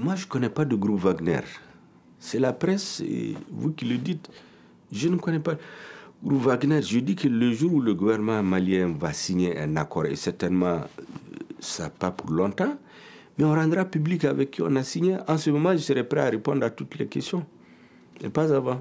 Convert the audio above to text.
Moi, je ne connais pas de groupe Wagner. C'est la presse, et vous qui le dites. Je ne connais pas. Groupe Wagner, je dis que le jour où le gouvernement malien va signer un accord, et certainement euh, ça pas pour longtemps, mais on rendra public avec qui on a signé. En ce moment, je serai prêt à répondre à toutes les questions. Et pas avant.